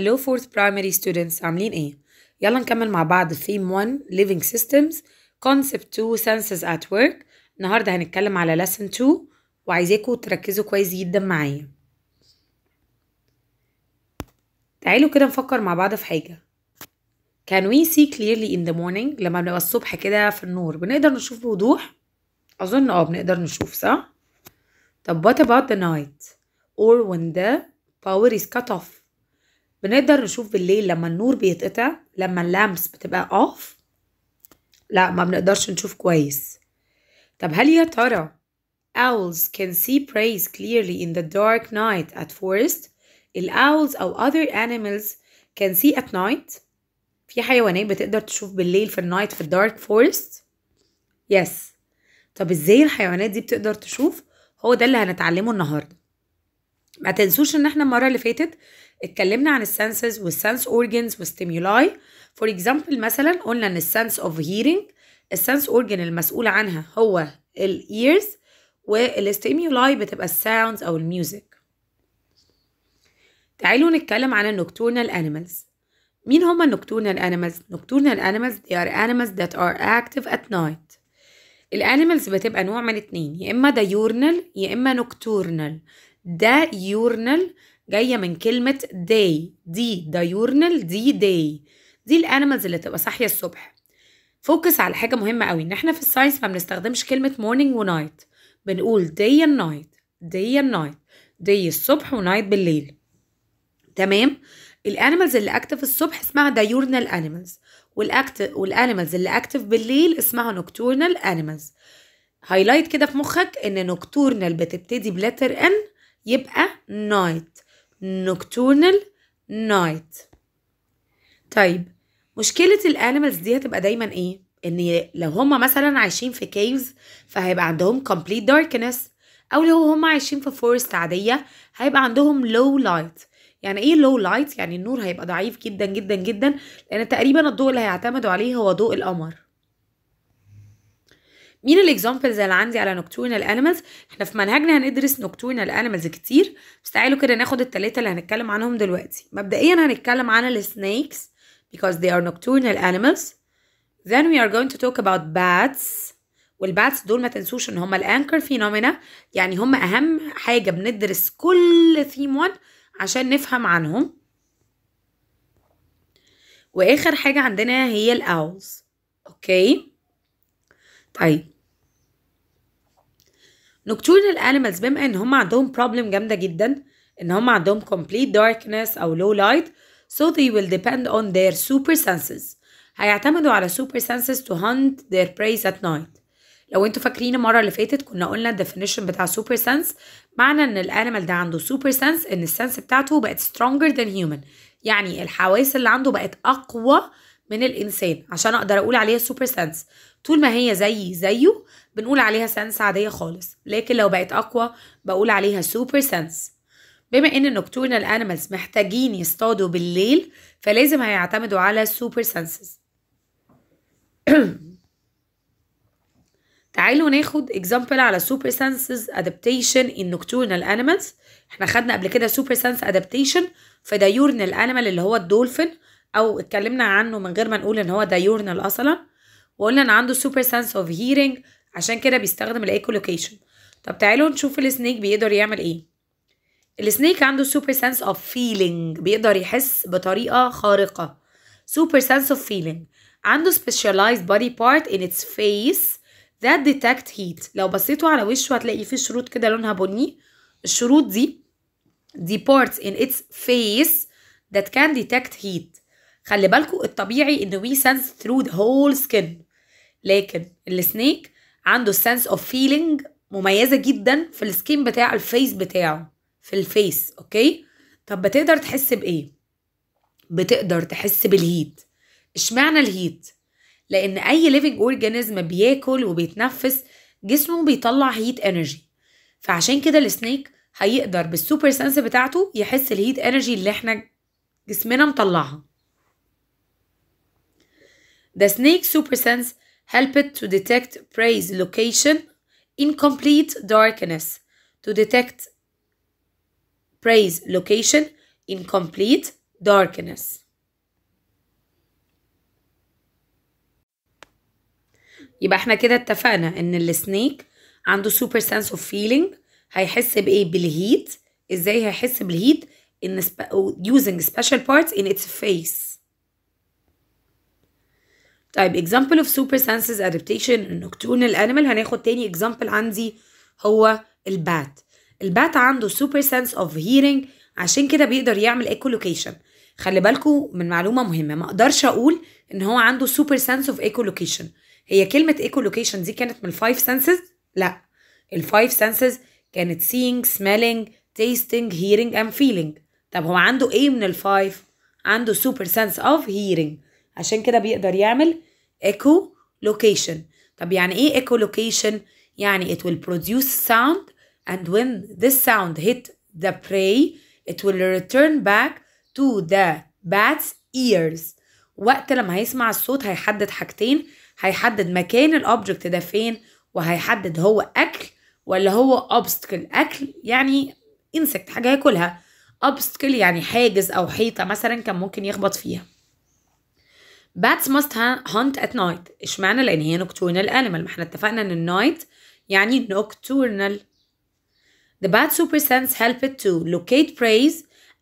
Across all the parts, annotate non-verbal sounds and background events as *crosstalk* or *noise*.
hello fourth primary students عاملين ايه يلا نكمل مع بعض theme 1 living systems concept 2 senses at work النهارده هنتكلم على lesson 2 وعايزاكم تركزوا كويس جدا معايا تعالوا كده نفكر مع بعض في حاجه can we see clearly in the morning لما بنبقى الصبح كده في النور بنقدر نشوف بوضوح اظن اه بنقدر نشوف صح طب what about the night or when the power is cut off بنقدر نشوف بالليل لما النور بيتقطع لما اللامس بتبقى اوف لا ما بنقدرش نشوف كويس طب هل يا ترى owls can see prey clearly in the dark night at forest ال owls أو other animals can see at night في حيوانات بتقدر تشوف بالليل في النايت في الدارك فورست yes طب ازاي الحيوانات دي بتقدر تشوف هو ده اللي هنتعلمه النهارده ما تنسوش ان احنا المره اللي فاتت اتكلمنا عن السنسز والسنس اورجنز والستيمولاي فور اكزامبل مثلا قلنا ان السنس اوف هيرنج السنس اورجن المسؤول عنها هو الايرز والستيمولاي بتبقى الساوندز او الميوزك تعالوا نتكلم عن النوكتورنال انيمالز مين هما النوكتورنال انيمالز نوكتورنال انيمالز they are animals that are active at night الانيمالز بتبقى نوع من اتنين يا اما دايورنال يا اما نوكتورنال دايورنال جايه من كلمه داي دي دايورنال دي داي دي الانيمالز اللي تبقى صاحيه الصبح فوكس على حاجه مهمه قوي ان احنا في الساينس ما بنستخدمش كلمه مورنينج ونايت بنقول داي اند نايت داي اند نايت داي الصبح ونايت بالليل تمام الانيمالز اللي اكتف الصبح اسمها دايورنال انيمالز والاكت والانيمالز اللي اكتف بالليل اسمها نوكتورنال انيمالز هايلايت كده في مخك ان نوكتورنال بتبتدي بلتر ان يبقى نايت nocturnal night طيب مشكلة الانيمالز دي هتبقى دايما ايه؟ ان لو هما مثلا عايشين في كيفز فهيبقى عندهم complete darkness او لو هما عايشين في فورست عادية هيبقى عندهم low light يعني ايه low light؟ يعني النور هيبقى ضعيف جدا جدا جدا لان تقريبا الضوء اللي هيعتمدوا عليه هو ضوء القمر مين الاكزامبلز اللي عندي على نوكتورنال انيمالز احنا في منهجنا هندرس نوكتورنال انيمالز كتير بس تعالوا كده ناخد التلاتة اللي هنتكلم عنهم دلوقتي مبدئيا هنتكلم عن السنيكس because they are nocturnal animals then we are going to talk about bats والباتس دول ما تنسوش ان هم الانكر فينومينا يعني هم اهم حاجه بندرس كل ثيم 1 عشان نفهم عنهم واخر حاجه عندنا هي الاولز اوكي اي نوكتورنال animals بما ان هم عندهم problem جامده جدا ان هم عندهم complete darkness او low light so they will depend on their super senses هيعتمدوا على super senses to hunt their prey at night لو انتوا فاكرين المره اللي فاتت كنا قلنا الديفينيشن بتاع super sense معنى ان الانيمال ده عنده super sense ان السنس بتاعته بقت stronger than human يعني الحواس اللي عنده بقت اقوى من الانسان عشان اقدر اقول عليها super sense طول ما هي زي زيه بنقول عليها سنس عادية خالص لكن لو بقت أقوى بقول عليها سوبر سنس بما ان النوكتورنال انيمالز محتاجين يصطادوا بالليل فلازم هيعتمدوا على السوبر سنسز *clears throat* تعالوا ناخد اكزامبل على سوبر سنسز ادابتيشن ان نوكتورنال انيمالز احنا خدنا قبل كده سوبر سنس ادابتيشن في دايورنال انيمال اللي هو الدولفين او اتكلمنا عنه من غير ما نقول ان هو دايورنال اصلا وقلنا ان عنده سوبر سنس اوف هيرنج عشان كده بيستخدم الايكولوكيشن طب تعالوا نشوف السنيك بيقدر يعمل ايه السنيك عنده سوبر سنس اوف فيلينج بيقدر يحس بطريقه خارقه سوبر سنس اوف فيلينج عنده سبيشالايزد بودي بارت ان اتس فيس ذات ديتكت هيت لو بصيتوا على وشه هتلاقي فيه شروط كده لونها بني الشروط دي دي parts in اتس فيس ذات كان ديتكت هيت خلي بالكوا الطبيعي ان وي سنس ثرو ذا هول سكن لكن السنيك عنده سنس اوف فيلينج مميزه جدا في السكين بتاع الفيس بتاعه في الفيس اوكي طب بتقدر تحس بايه بتقدر تحس بالهيت اشمعنى الهيت لان اي ليفنج اورجانيزم بياكل وبيتنفس جسمه بيطلع هيت انرجي فعشان كده السنيك هيقدر بالسوبر سنس بتاعته يحس الهيت انرجي اللي احنا جسمنا مطلعها ده سنيك سوبر سنس help it to detect prey's location in complete darkness. To detect prey's location in complete darkness. يبقى احنا كده اتفقنا ان السنيك عنده سوبر سنس اوف فيلينج هيحس بايه بالهيت ازاي هيحس بالهيت ان using special parts in its face طيب example of super senses adaptation nocturnal animal هناخد تاني example عندي هو البات البات عنده super sense of hearing عشان كده بيقدر يعمل echolocation خلي بالكم من معلومة مهمة ما اقدرش اقول ان هو عنده super sense of echolocation هي كلمة echolocation دي كانت من five senses لا الفايف senses كانت seeing smelling tasting hearing and feeling طب هو عنده ايه من الفايف عنده super sense of hearing عشان كده بيقدر يعمل echo location طب يعني ايه echo location يعني it will produce sound and when this sound hit the prey it will return back to the bat's ears وقت لما هيسمع الصوت هيحدد حاجتين هيحدد مكان الاوبجكت ده فين وهيحدد هو اكل ولا هو اوبستكل اكل يعني انسكت حاجه هياكلها اوبستكل يعني حاجز او حيطه مثلا كان ممكن يخبط فيها bats must hunt at night اشمعنى لان هي nocturnal animal ما احنا اتفقنا ان النايت يعني nocturnal the bat super sense help it to locate preys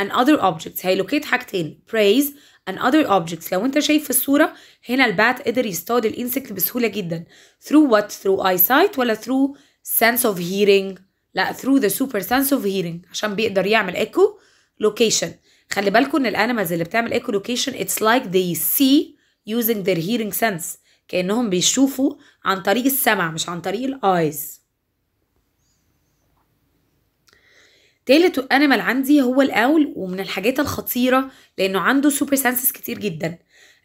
and other objects هي locate حاجتين preys and other objects لو انت شايف في الصورة هنا البات قدر يصطاد الانسكت بسهولة جدا through what through eyesight ولا through sense of hearing لا through the super sense of hearing عشان بيقدر يعمل echo location خلي بالكم ان الانيمالز اللي بتعمل echo location it's like they see using their hearing sense كأنهم بيشوفوا عن طريق السمع مش عن طريق الأيز تالت أنيمال عندي هو الأول ومن الحاجات الخطيرة لأنه عنده سوبر سنسز كتير جدا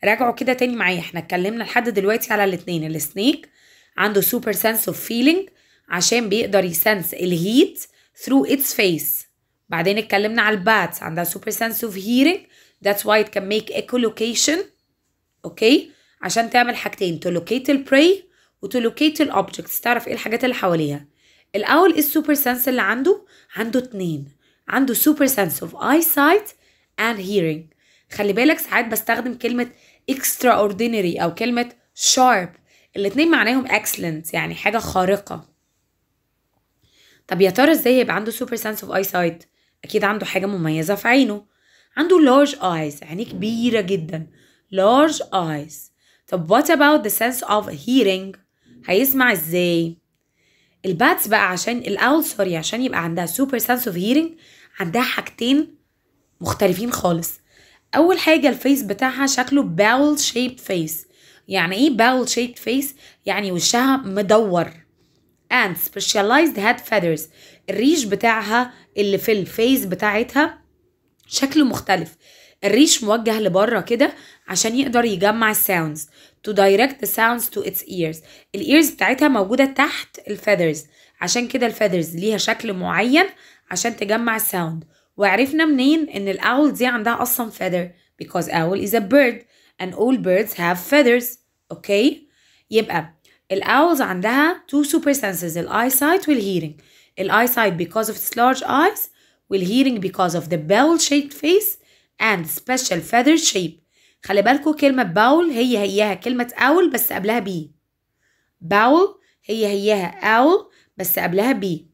راجعوا كده تاني معايا احنا اتكلمنا لحد دلوقتي على الاتنين السنيك عنده سوبر سنس اوف فيلينج عشان بيقدر يسنس الهيت ثرو اتس فيس بعدين اتكلمنا على البات عندها سوبر سنس اوف هيرينج ذاتس واي ات كان ميك ايكولوكيشن اوكي عشان تعمل حاجتين تلوكيت البري وتلوكيت الاوبجكتس تعرف ايه الحاجات اللي حواليها الاول ايه السوبر سنس اللي عنده عنده اتنين عنده سوبر سنس اوف اي سايت اند هيرنج خلي بالك ساعات بستخدم كلمه اكسترا اوردينري او كلمه شارب الاتنين معناهم اكسلنت يعني حاجه خارقه طب يا ترى ازاي يبقى عنده سوبر سنس اوف اي سايت اكيد عنده حاجه مميزه في عينه عنده لارج ايز عينيه كبيره جدا large eyes طب what about the sense of hearing هيسمع ازاي الباتس بقى عشان الاول سوري عشان يبقى عندها super sense of hearing عندها حاجتين مختلفين خالص اول حاجه الفيس بتاعها شكله باول شيب فيس يعني ايه باول شيب فيس يعني وشها مدور and specialized head feathers الريش بتاعها اللي في الفيس بتاعتها شكله مختلف الريش موجه لبره كده عشان يقدر يجمع الساوندز to direct the sounds to its ears الايرز بتاعتها موجودة تحت الفيذرز عشان كده الفيذرز ليها شكل معين عشان تجمع الساوند وعرفنا منين ان الاول دي عندها اصلا feather because owl is a bird and all birds have feathers اوكي يبقى الاولز عندها two super senses eyesight والhearing eyesight because of its large eyes والhearing because of the bell shaped face and special feather shape خلي بالكوا كلمة باول هي هياها كلمة owl بس قبلها بي باول هي هياها owl بس قبلها بي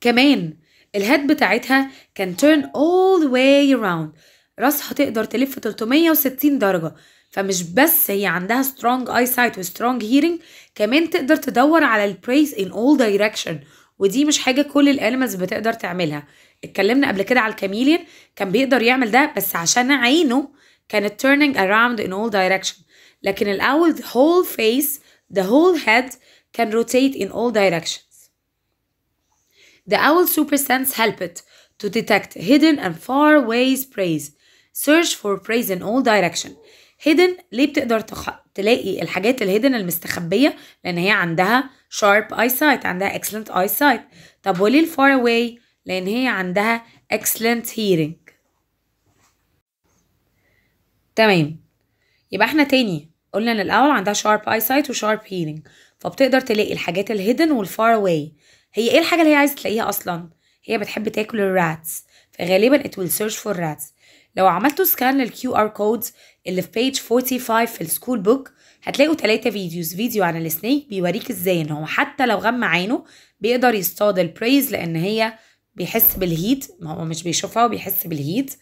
كمان الهيد بتاعتها can turn all the way around راسها تقدر تلف 360 درجة فمش بس هي عندها strong eyesight و strong hearing كمان تقدر تدور على البريس in all direction ودي مش حاجة كل الانيمالز بتقدر تعملها اتكلمنا قبل كده على الكاميليون كان بيقدر يعمل ده بس عشان عينه كانت turning around in all direction لكن الأول the whole face the whole head can rotate in all directions the owl super sense help it to detect hidden and far away praise search for praise in all direction hidden ليه بتقدر تخ... تلاقي الحاجات الهيدن المستخبية لأن هي عندها sharp eyesight عندها excellent eyesight طب وليه far away لأن هي عندها excellent hearing تمام يبقى احنا تاني قلنا ان الاول عندها sharp eyesight sharp hearing فبتقدر تلاقي الحاجات الهيدن والفار اواي هي ايه الحاجه اللي هي عايزه تلاقيها اصلا هي بتحب تاكل الراتس فغالبا it will search for rats لو عملتوا سكان للكيو ار codes اللي في page 45 في السكول بوك هتلاقوا ثلاثة فيديوز فيديو عن السنيك بيوريك ازاي ان هو حتى لو غمى عينه بيقدر يصطاد البريز لان هي بيحس بالهيت ما هو مش بيشوفها وبيحس بالهيت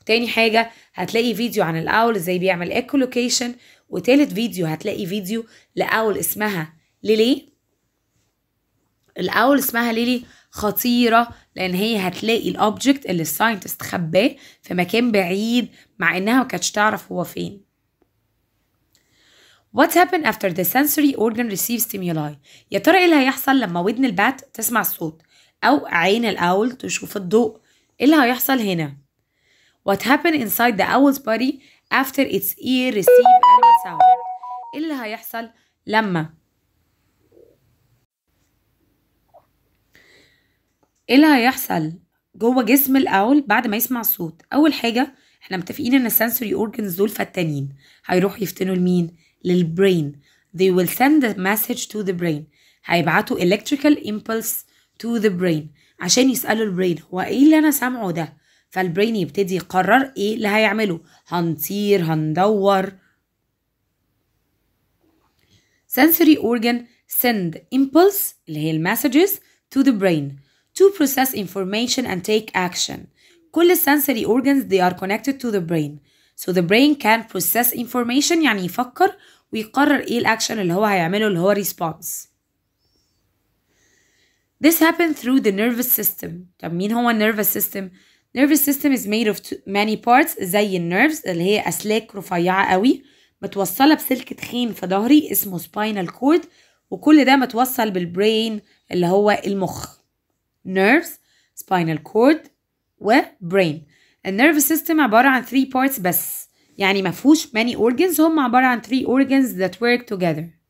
وتاني حاجة هتلاقي فيديو عن الأول ازاي بيعمل ايكولوكيشن وتالت فيديو هتلاقي فيديو لأول اسمها ليلي الأول اسمها ليلي خطيرة لأن هي هتلاقي الأوبجكت اللي الساينتست خباه في مكان بعيد مع إنها ما كانتش تعرف هو فين What happened after the sensory organ receives stimuli؟ يا ترى ايه اللي هيحصل لما ودن البات تسمع الصوت؟ أو عين الأول تشوف الضوء إيه اللي هيحصل هنا What happened inside the owl's body after its ear received animal sound إيه اللي هيحصل لما إيه اللي هيحصل جوه جسم الأول بعد ما يسمع الصوت أول حاجة احنا متفقين ان السنسوري اورجنز دول فتانين هيروحوا يفتنوا لمين للبرين they will send the message to the brain هيبعتوا electrical impulse to the brain عشان يسألوا البرين هو ايه اللي انا سامعه ده فالبرين يبتدي يقرر ايه اللي هيعمله هنطير هندور sensory organ send impulse اللي هي messages to the brain to process information and take action كل sensory organs they are connected to the brain so the brain can process information يعني يفكر ويقرر ايه الاكشن اللي هو هيعمله اللي هو response This happens through the nervous system. طب مين هو nervous system؟ nervous system is made of many parts زي النيرفز اللي هي أسلاك رفيعة قوي متوصلة بسلك تخين في ظهري اسمه spinal cord وكل ده متوصل بالبرين اللي هو المخ. nerves, spinal cord و brain. nervous system عبارة عن 3 parts بس يعني مفهوش many organs هم عبارة عن three organs that work together.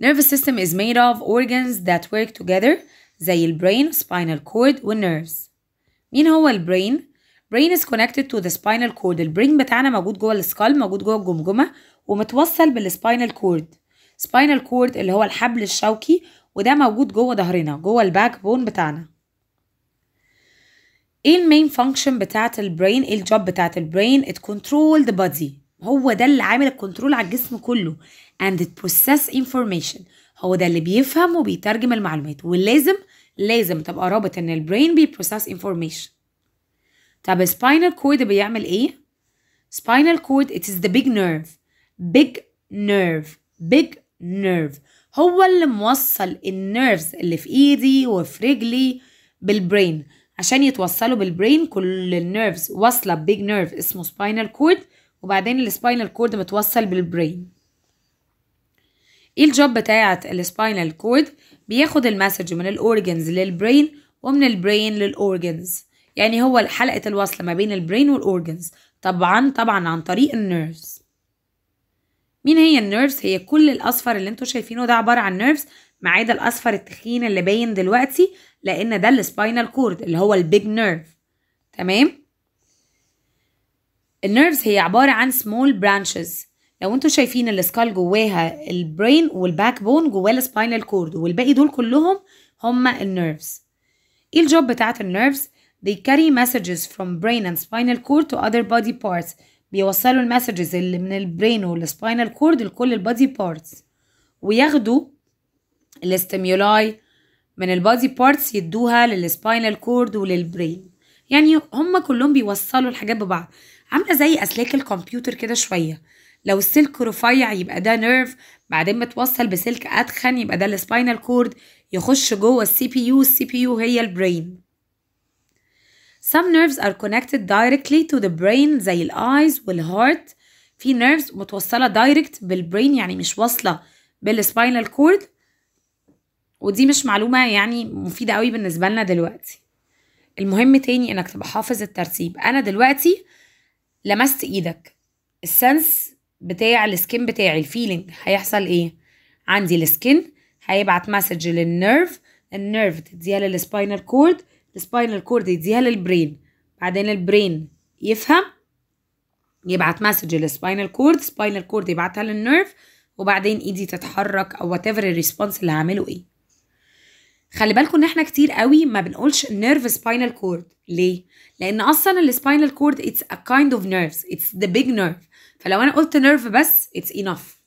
nervous system is made of organs that work together زي البرين spinal cord nerves. مين هو البرين؟ brain is connected to the spinal cord البرين بتاعنا موجود جوه السكال موجود جوه الجمجمة ومتوصل بالspinal cord spinal cord اللي هو الحبل الشوكي وده موجود جوه ظهرنا جوه الباك بون بتاعنا ايه المين فانكشن بتاعت البرين ايه الجوب بتاعت البرين ات كنترول ذا body. هو ده اللي عامل الكنترول على الجسم كله and it process information هو ده اللي بيفهم وبيترجم المعلومات ولازم لازم تبقى رابط ان البرين بيبروسس انفورميشن طب spinal cord بيعمل ايه spinal cord it is the big nerve big nerve big nerve هو اللي موصل النيرفز اللي في ايدي وفي رجلي بالبرين عشان يتوصلوا بالبرين كل النيرفز واصله بيج نيرف اسمه سباينال كورد وبعدين السباينال كورد متوصل بالبرين ايه الجوب بتاعة السباينال كورد بياخد المسج من الاورجنز للبرين ومن البرين للاورجنز يعني هو حلقة الوصل ما بين البرين والاورجنز طبعا طبعا عن طريق النيرفز مين هي النيرفز هي كل الاصفر اللي انتوا شايفينه ده عبارة عن نيرفز ما عدا الاصفر التخين اللي باين دلوقتي لان ده السباينال كورد اللي هو البيج نيرف تمام النيرفز هي عبارة عن small branches لو انتوا شايفين السكال جواها البرين والباك بون جواه السباينال كورد والباقي دول كلهم هما النيرفز ايه الجوب بتاعت النيرفز they carry messages from brain and spinal cord to other body parts بيوصلوا المسجز اللي من البرين والسباينال كورد لكل البادي بارتس وياخدوا الاستيمولاي من البادي بارتس يدوها للسباينال كورد وللبرين يعني هما كلهم بيوصلوا الحاجات ببعض عامله زي اسلاك الكمبيوتر كده شويه لو السلك رفيع يبقى ده نيرف بعدين متوصل بسلك اتخن يبقى ده السباينال كورد يخش جوه السي بي يو السي بي يو هي البرين Some nerves are connected directly to the brain زي الايز والهارت في nerves متوصلة دايركت بالبرين يعني مش واصلة بالسباينال كورد ودي مش معلومة يعني مفيدة قوي بالنسبة لنا دلوقتي المهم تاني انك تبقى حافظ الترتيب انا دلوقتي لمست ايدك السنس بتاع السكين بتاعي الفيلينج هيحصل ايه عندي السكين هيبعت مسج للنيرف النيرف تديها للسباينال كورد السباينال كورد يديها للبرين بعدين البرين يفهم يبعت مسج للسباينال كورد السباينال كورد يبعتها للنيرف وبعدين ايدي تتحرك او وات ايفر الريسبونس اللي هعمله ايه خلي بالكم ان احنا كتير قوي ما بنقولش نيرف سباينال كورد ليه لان اصلا السباينال كورد اتس ا كايند اوف نيرفز اتس ذا بيج نيرف فلو انا قلت نيرف بس اتس انف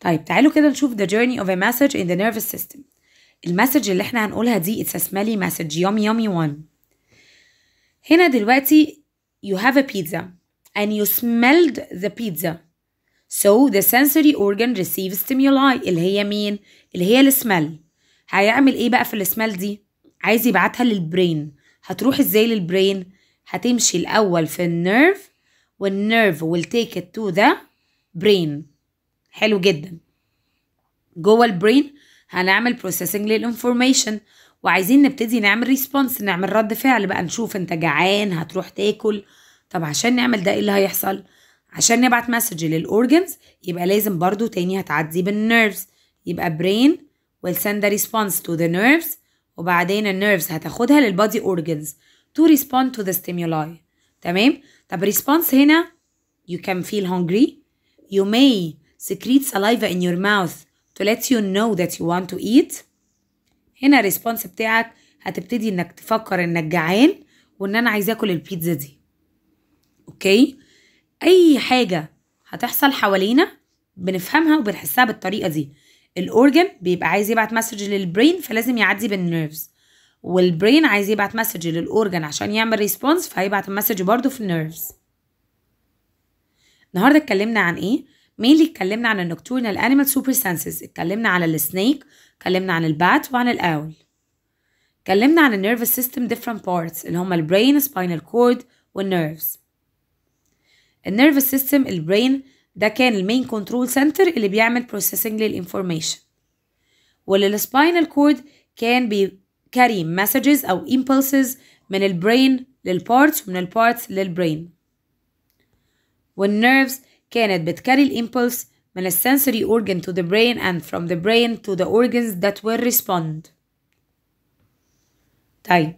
طيب تعالوا كده نشوف ذا جيرني اوف ا مسج ان ذا نيرفس سيستم المسج اللي احنا هنقولها دي اتس ا سمالي مسج يومي يومي 1 هنا دلوقتي يو هاف ا بيتزا and you smelled the pizza. So the sensory organ receives stimuli اللي هي مين؟ اللي هي السمل. هيعمل ايه بقى في السمال دي عايز يبعتها للبرين هتروح ازاي للبرين هتمشي الاول في النيرف والنيرف will take it to the brain حلو جدا جوه البرين هنعمل بروسيسنج للانفورميشن وعايزين نبتدي نعمل ريسبونس نعمل رد فعل بقى نشوف انت جعان هتروح تاكل طب عشان نعمل ده ايه اللي هيحصل عشان نبعت مسج للاورجنز يبقى لازم برضو تاني هتعدي بالنيرفز يبقى برين will send the response to the nerves وبعدين النيرفز هتاخدها للبادي organs to respond to the stimuli تمام طب response هنا you can feel hungry you may secrete saliva in your mouth to let you know that you want to eat هنا response بتاعك هتبتدي انك تفكر انك جعان وان انا عايز اكل البيتزا دي اوكي اي حاجه هتحصل حوالينا بنفهمها وبنحسها بالطريقه دي الاورجن بيبقى عايز يبعت مسج للبرين فلازم يعدي بالنيرفز والبرين عايز يبعت مسج للاورجن عشان يعمل ريسبونس فهيبعت المسج برضه في النيرفز النهارده اتكلمنا عن ايه مينلي اتكلمنا عن النوكتورنال انيمال سوبر سنسز اتكلمنا على السنيك اتكلمنا عن البات وعن الاول اتكلمنا عن النيرفس سيستم different parts اللي هما البرين سباينال كورد والنيرفز النيرفس سيستم البرين ده كان المين كنترول سنتر اللي بيعمل بروسيسنج للانفورميشن وللسباينال كورد كان بيكاري مسجز او امبلسز من البرين للبارتس ومن البارتس للبرين والنيرفز كانت بتكاري الامبلس من السنسوري organ to the brain and from the brain to the organs that will respond طيب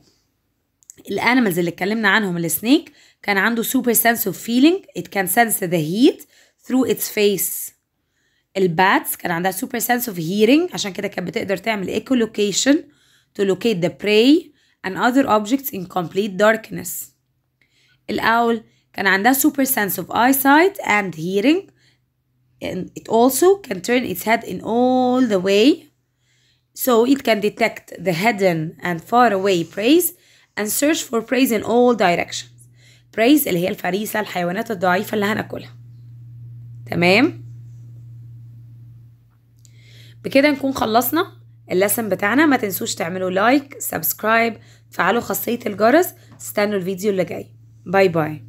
الانيمالز اللي اتكلمنا عنهم السنيك كان عنده سوبر سنس اوف فيلينج ات كان سنس ذا هيت through its face الباتس كان عندها super sense of hearing عشان كده كانت بتقدر تعمل echolocation to locate the prey and other objects in complete darkness الأول كان عندها super sense of eyesight and hearing and it also can turn its head in all the way so it can detect the hidden and far away preys and search for preys in all directions preys اللي هي الفريسة الحيوانات الضعيفة اللي هناكلها تمام بكده نكون خلصنا اللسن بتاعنا ما تنسوش تعملوا لايك سبسكرايب تفعلوا خاصية الجرس استنوا الفيديو اللي جاي باي باي